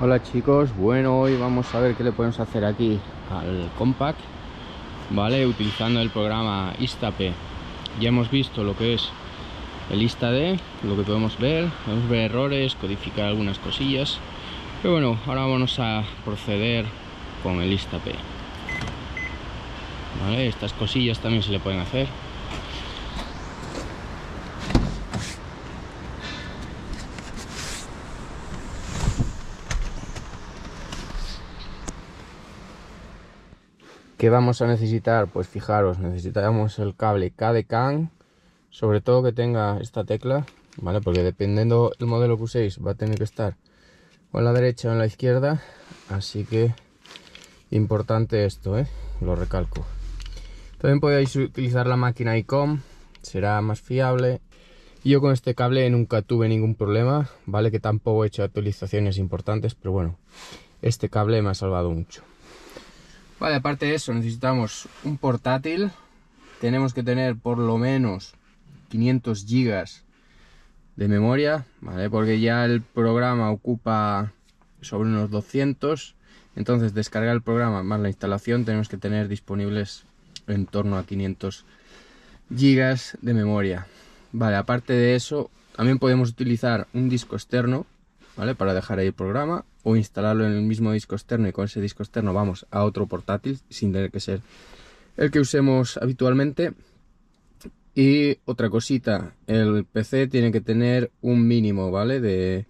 Hola chicos, bueno hoy vamos a ver qué le podemos hacer aquí al compact Vale, utilizando el programa Instap. Ya hemos visto lo que es el Instad, lo que podemos ver Podemos ver errores, codificar algunas cosillas Pero bueno, ahora vamos a proceder con el Instap. Vale, estas cosillas también se le pueden hacer ¿Qué vamos a necesitar? Pues fijaros, necesitamos el cable K de sobre todo que tenga esta tecla, ¿vale? Porque dependiendo del modelo que uséis va a tener que estar o en la derecha o en la izquierda, así que importante esto, ¿eh? Lo recalco. También podéis utilizar la máquina ICOM, será más fiable. Yo con este cable nunca tuve ningún problema, ¿vale? Que tampoco he hecho actualizaciones importantes, pero bueno, este cable me ha salvado mucho. Vale, aparte de eso, necesitamos un portátil. Tenemos que tener por lo menos 500 gigas de memoria, ¿vale? Porque ya el programa ocupa sobre unos 200. Entonces, descargar el programa más la instalación tenemos que tener disponibles en torno a 500 gigas de memoria. Vale, aparte de eso, también podemos utilizar un disco externo, ¿vale? Para dejar ahí el programa o instalarlo en el mismo disco externo y con ese disco externo vamos a otro portátil sin tener que ser el que usemos habitualmente. Y otra cosita, el PC tiene que tener un mínimo, ¿vale? De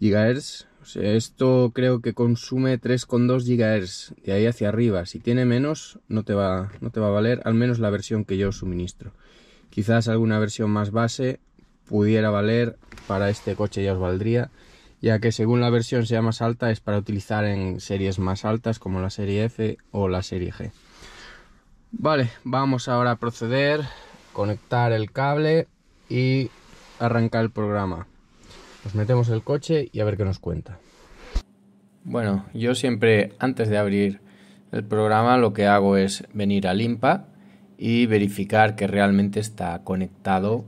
gigahertz. esto creo que consume 3,2 gigahertz de ahí hacia arriba. Si tiene menos, no te, va, no te va a valer, al menos la versión que yo suministro. Quizás alguna versión más base pudiera valer, para este coche ya os valdría ya que según la versión sea más alta es para utilizar en series más altas como la serie F o la serie G. Vale, vamos ahora a proceder, conectar el cable y arrancar el programa. Nos metemos el coche y a ver qué nos cuenta. Bueno, yo siempre antes de abrir el programa lo que hago es venir a limpa y verificar que realmente está conectado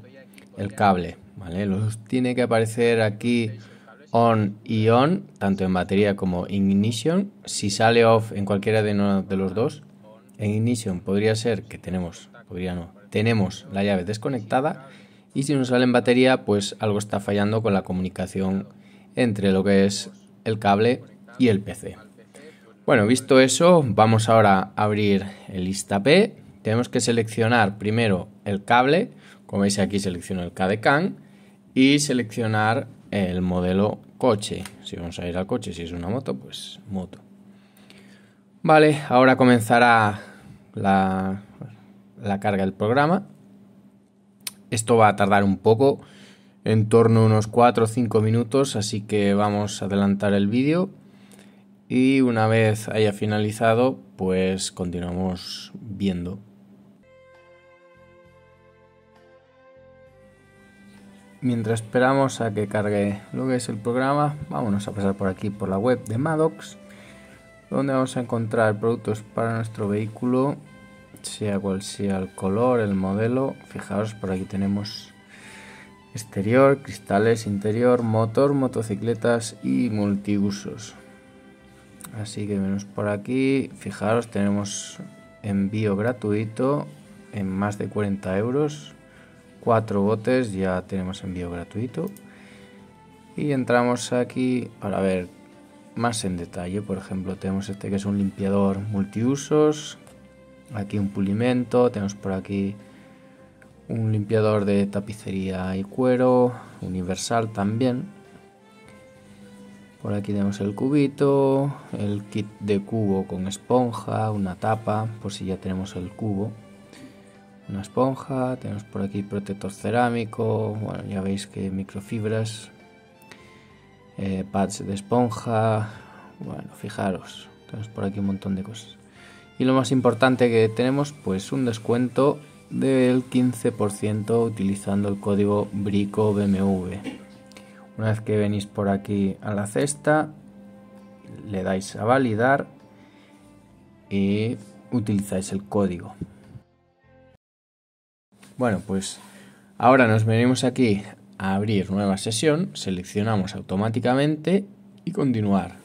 el cable. ¿vale? Los tiene que aparecer aquí on y on, tanto en batería como ignition. Si sale off en cualquiera de, de los dos, en ignition podría ser que tenemos, podría no, tenemos la llave desconectada y si nos sale en batería, pues algo está fallando con la comunicación entre lo que es el cable y el PC. Bueno, visto eso, vamos ahora a abrir el lista Tenemos que seleccionar primero el cable, como veis aquí selecciono el KDCAN, y seleccionar el modelo coche. Si vamos a ir al coche, si es una moto, pues moto. Vale, ahora comenzará la, la carga del programa. Esto va a tardar un poco, en torno a unos 4 o 5 minutos, así que vamos a adelantar el vídeo. Y una vez haya finalizado, pues continuamos viendo. mientras esperamos a que cargue lo que es el programa, vámonos a pasar por aquí por la web de Maddox, donde vamos a encontrar productos para nuestro vehículo, sea cual sea el color, el modelo. Fijaros por aquí tenemos exterior, cristales, interior, motor, motocicletas y multiusos. Así que menos por aquí, fijaros, tenemos envío gratuito en más de 40 euros cuatro botes, ya tenemos envío gratuito. Y entramos aquí para ver más en detalle. Por ejemplo, tenemos este que es un limpiador multiusos. Aquí un pulimento. Tenemos por aquí un limpiador de tapicería y cuero. Universal también. Por aquí tenemos el cubito, el kit de cubo con esponja, una tapa, por si ya tenemos el cubo una esponja, tenemos por aquí protector cerámico, bueno, ya veis que microfibras, eh, pads de esponja, bueno, fijaros, tenemos por aquí un montón de cosas. Y lo más importante que tenemos, pues un descuento del 15% utilizando el código BricoBMV. Una vez que venís por aquí a la cesta, le dais a validar y utilizáis el código. Bueno, pues ahora nos venimos aquí a abrir nueva sesión, seleccionamos automáticamente y continuar.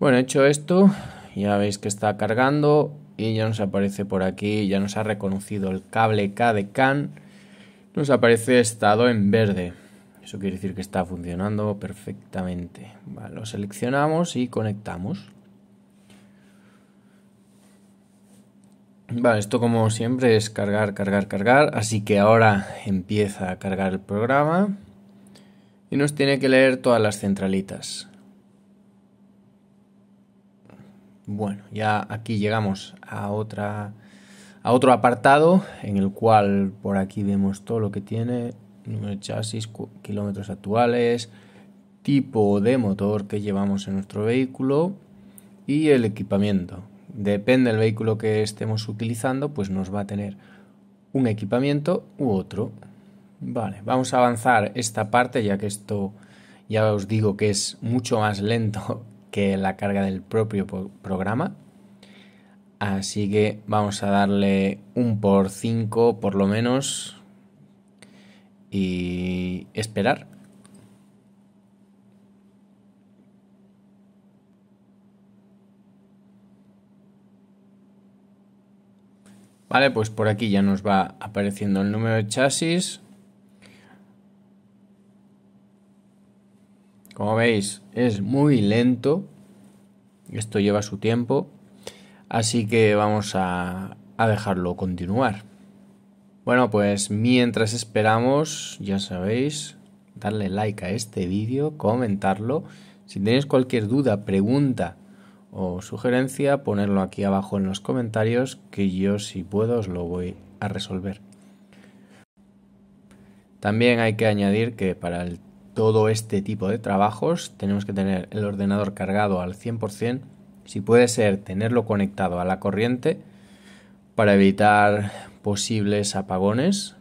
Bueno, hecho esto, ya veis que está cargando y ya nos aparece por aquí, ya nos ha reconocido el cable K de CAN, nos aparece estado en verde. Eso quiere decir que está funcionando perfectamente. lo seleccionamos y conectamos. Vale, esto como siempre es cargar, cargar, cargar, así que ahora empieza a cargar el programa y nos tiene que leer todas las centralitas. Bueno, ya aquí llegamos a otra a otro apartado en el cual por aquí vemos todo lo que tiene, número de chasis, kilómetros actuales, tipo de motor que llevamos en nuestro vehículo y el equipamiento depende del vehículo que estemos utilizando, pues nos va a tener un equipamiento u otro. Vale, vamos a avanzar esta parte ya que esto ya os digo que es mucho más lento que la carga del propio programa. Así que vamos a darle un por 5 por lo menos y esperar Vale, pues por aquí ya nos va apareciendo el número de chasis. Como veis, es muy lento. Esto lleva su tiempo. Así que vamos a, dejarlo continuar. Bueno, pues mientras esperamos, ya sabéis, darle like a este vídeo, comentarlo. Si tenéis cualquier duda, pregunta, o sugerencia, ponerlo aquí abajo en los comentarios que yo si puedo os lo voy a resolver. También hay que añadir que para todo este tipo de trabajos tenemos que tener el ordenador cargado al 100%, si puede ser tenerlo conectado a la corriente para evitar posibles apagones,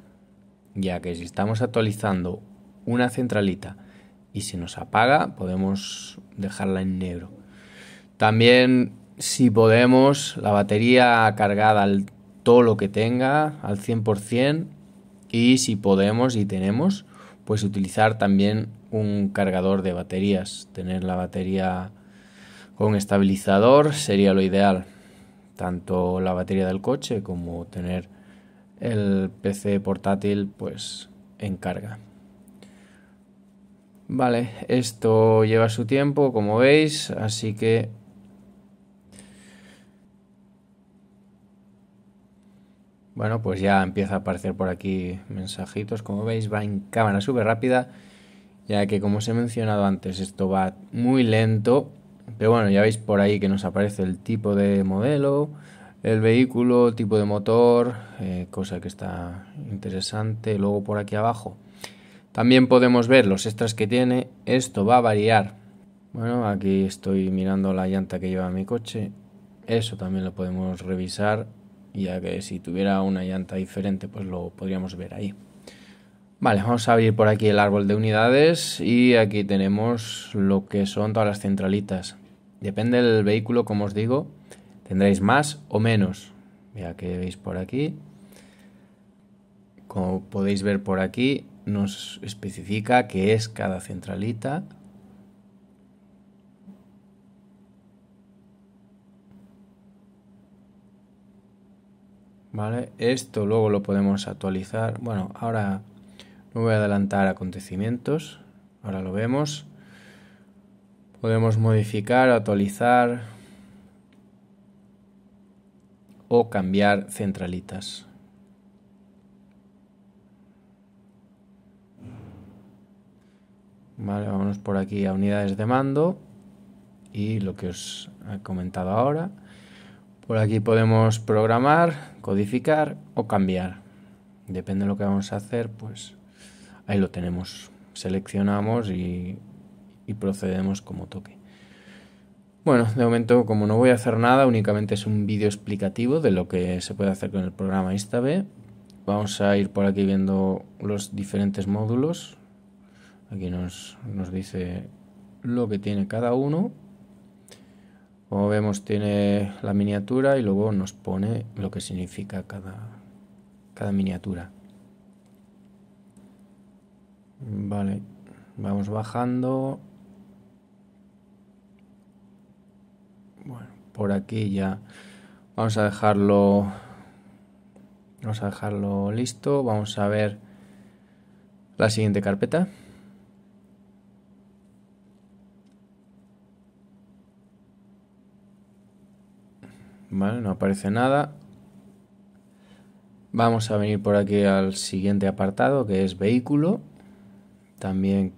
ya que si estamos actualizando una centralita y se nos apaga podemos dejarla en negro. También, si podemos, la batería cargada al todo lo que tenga, al 100%. Y si podemos y tenemos, pues utilizar también un cargador de baterías. Tener la batería con estabilizador sería lo ideal. Tanto la batería del coche como tener el PC portátil pues en carga. Vale, esto lleva su tiempo, como veis, así que Bueno, pues ya empieza a aparecer por aquí mensajitos. Como veis, va en cámara súper rápida, ya que como os he mencionado antes, esto va muy lento. Pero bueno, ya veis por ahí que nos aparece el tipo de modelo, el vehículo, tipo de motor, eh, cosa que está interesante. Luego por aquí abajo también podemos ver los extras que tiene. Esto va a variar. Bueno, aquí estoy mirando la llanta que lleva mi coche. Eso también lo podemos revisar ya que si tuviera una llanta diferente pues lo podríamos ver ahí. Vale, vamos a abrir por aquí el árbol de unidades y aquí tenemos lo que son todas las centralitas. Depende del vehículo, como os digo, tendréis más o menos. Ya que veis por aquí, como podéis ver por aquí, nos especifica que es cada centralita Esto luego lo podemos actualizar. Bueno, ahora no voy a adelantar acontecimientos, ahora lo vemos. Podemos modificar, actualizar o cambiar centralitas. Vale, vámonos por aquí a unidades de mando y lo que os he comentado ahora. Por aquí podemos programar, codificar o cambiar. Depende de lo que vamos a hacer, pues ahí lo tenemos. Seleccionamos y, procedemos como toque. Bueno, de momento como no voy a hacer nada, únicamente es un vídeo explicativo de lo que se puede hacer con el programa InstaB. Vamos a ir por aquí viendo los diferentes módulos. Aquí nos, nos dice lo que tiene cada uno como vemos tiene la miniatura y luego nos pone lo que significa cada, miniatura. Vale, vamos bajando. Bueno, por aquí ya vamos a dejarlo vamos a dejarlo listo, vamos a ver la siguiente carpeta. Vale, no aparece nada. Vamos a venir por aquí al siguiente apartado que es vehículo. También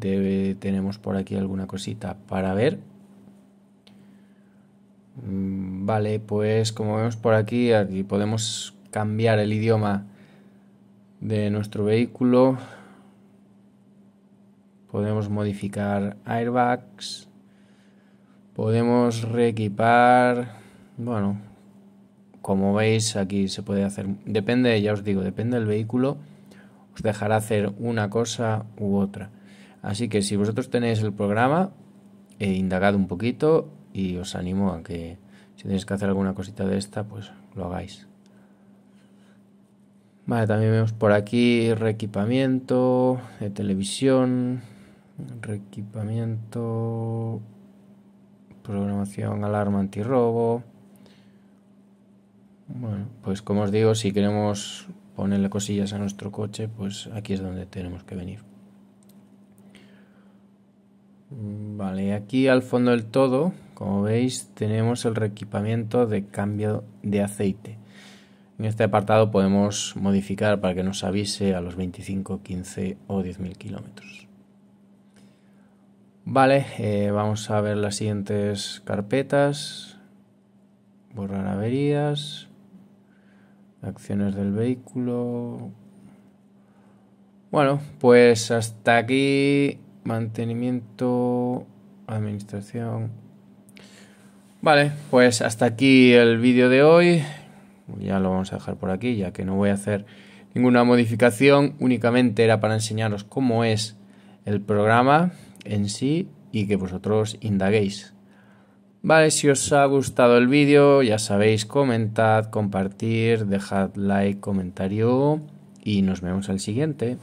debe, tenemos por aquí alguna cosita para ver. Mm, vale, pues como vemos por aquí, aquí podemos cambiar el idioma de nuestro vehículo. Podemos modificar airbags. Podemos reequipar bueno, como veis aquí se puede hacer, depende, ya os digo, depende del vehículo, os dejará hacer una cosa u otra. Así que si vosotros tenéis el programa, eh, indagad un poquito y os animo a que si tenéis que hacer alguna cosita de esta, pues lo hagáis. Vale, también vemos por aquí reequipamiento de televisión, reequipamiento, programación, alarma antirrobo pues como os digo, si queremos ponerle cosillas a nuestro coche, pues aquí es donde tenemos que venir. Mm, vale, aquí al fondo del todo, como veis, tenemos el reequipamiento de cambio de aceite. En este apartado podemos modificar para que nos avise a los 25, 15 o 10.000 kilómetros. Vale, eh, vamos a ver las siguientes carpetas. Borrar averías acciones del vehículo. Bueno, pues hasta aquí mantenimiento, administración. Vale, pues hasta aquí el vídeo de hoy. Ya lo vamos a dejar por aquí, ya que no voy a hacer ninguna modificación. Únicamente era para enseñaros cómo es el programa en sí y que vosotros indaguéis. Vale, si os ha gustado el vídeo, ya sabéis, comentad, compartir, dejad like, comentario y nos vemos al siguiente.